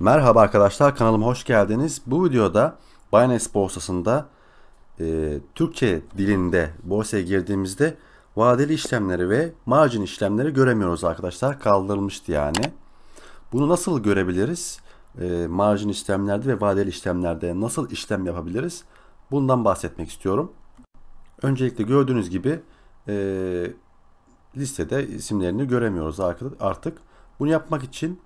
Merhaba arkadaşlar kanalıma hoş geldiniz. Bu videoda Binance borsasında e, Türkçe dilinde borsaya girdiğimizde vadeli işlemleri ve margin işlemleri göremiyoruz arkadaşlar. Kaldırılmıştı yani. Bunu nasıl görebiliriz? E, margin işlemlerde ve vadeli işlemlerde nasıl işlem yapabiliriz? Bundan bahsetmek istiyorum. Öncelikle gördüğünüz gibi e, listede isimlerini göremiyoruz artık. Bunu yapmak için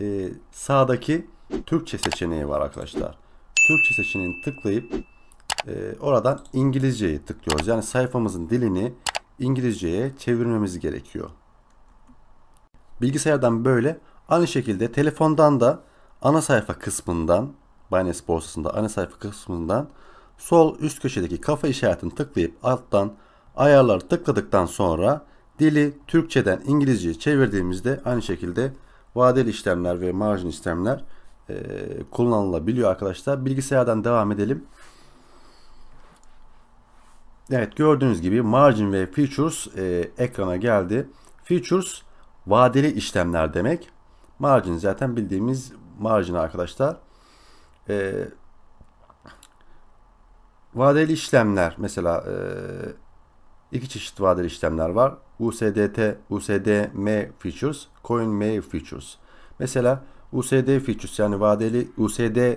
e, sağdaki Türkçe seçeneği var arkadaşlar. Türkçe seçeneğini tıklayıp e, oradan İngilizceyi tıklıyoruz. Yani sayfamızın dilini İngilizceye çevirmemiz gerekiyor. Bilgisayardan böyle. Aynı şekilde telefondan da ana sayfa kısmından Binance borsasında ana sayfa kısmından sol üst köşedeki kafa işaretini tıklayıp alttan ayarları tıkladıktan sonra dili Türkçeden İngilizceye çevirdiğimizde aynı şekilde vadeli işlemler ve margin işlemler e, kullanılabiliyor arkadaşlar. Bilgisayardan devam edelim. Evet gördüğünüz gibi margin ve features e, ekrana geldi. Features vadeli işlemler demek. Margin zaten bildiğimiz margin arkadaşlar. E, vadeli işlemler mesela e, iki çeşit vadeli işlemler var. USDT, USDM features, CoinM features. Mesela USD features yani vadeli USD e,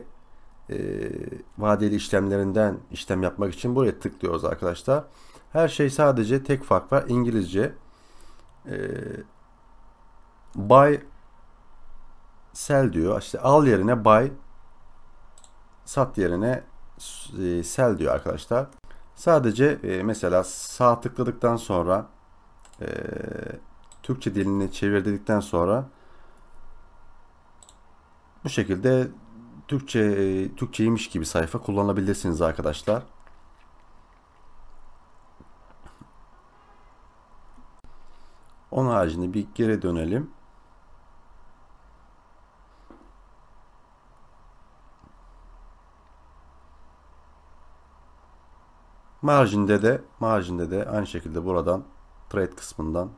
vadeli işlemlerinden işlem yapmak için buraya tıklıyoruz arkadaşlar. Her şey sadece tek fark var. İngilizce e, buy sell diyor. İşte al yerine buy sat yerine e, sell diyor arkadaşlar. Sadece e, mesela sağ tıkladıktan sonra e, Türkçe dilini çevir dedikten sonra bu şekilde Türkçe e, Türkçeymiş gibi sayfa kullanabilirsiniz arkadaşlar. Onun haricinde bir geri dönelim. Marjinde de marjinde de aynı şekilde buradan trade kısmından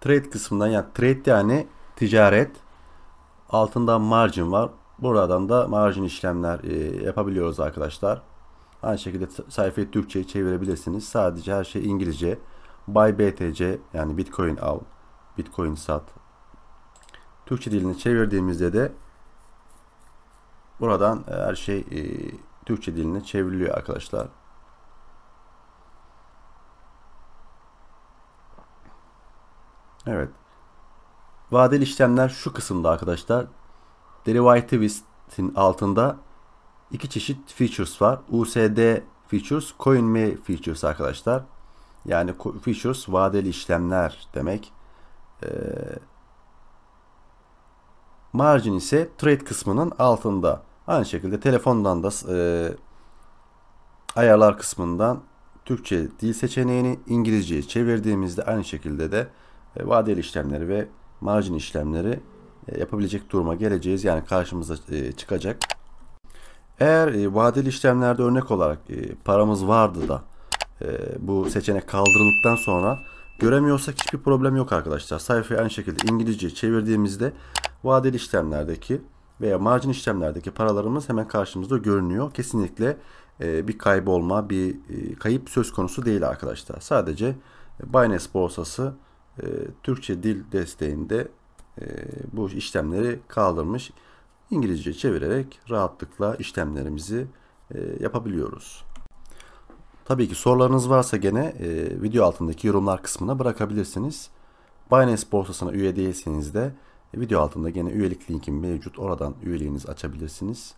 trade kısmından yani trade yani ticaret altında margin var. Buradan da margin işlemler e, yapabiliyoruz arkadaşlar. Aynı şekilde sayfayı Türkçe'ye çevirebilirsiniz. Sadece her şey İngilizce. Buy BTC yani Bitcoin al, Bitcoin sat. Türkçe diline çevirdiğimizde de Buradan e, her şey e, Türkçe diline çevriliyor arkadaşlar. Evet. Vadeli işlemler şu kısımda arkadaşlar. derivative Derivativist'in altında iki çeşit features var. USD features, CoinMe features arkadaşlar. Yani features vadeli işlemler demek. Ee, margin ise trade kısmının altında. Aynı şekilde telefondan da e, ayarlar kısmından Türkçe dil seçeneğini İngilizceye çevirdiğimizde aynı şekilde de e, vadeli işlemleri ve marjin işlemleri e, yapabilecek duruma geleceğiz. Yani karşımıza e, çıkacak. Eğer e, vadeli işlemlerde örnek olarak e, paramız vardı da e, bu seçenek kaldırıldıktan sonra göremiyorsak hiçbir problem yok arkadaşlar. Sayfayı aynı şekilde İngilizce çevirdiğimizde vadeli işlemlerdeki veya margin işlemlerdeki paralarımız hemen karşımızda görünüyor. Kesinlikle e, bir kaybolma, bir e, kayıp söz konusu değil arkadaşlar. Sadece e, Binance borsası Türkçe dil desteğinde bu işlemleri kaldırmış. İngilizce çevirerek rahatlıkla işlemlerimizi yapabiliyoruz. Tabii ki sorularınız varsa gene video altındaki yorumlar kısmına bırakabilirsiniz. Binance borsasına üye değilseniz de Video altında yine üyelik linkim mevcut. Oradan üyeliğinizi açabilirsiniz.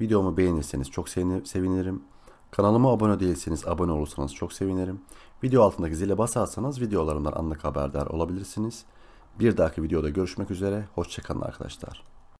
Videomu beğenirseniz çok sevinirim. Kanalıma abone değilseniz abone olursanız çok sevinirim. Video altındaki zile basarsanız videolarımdan anlık haberdar olabilirsiniz. Bir dahaki videoda görüşmek üzere. Hoşçakalın arkadaşlar.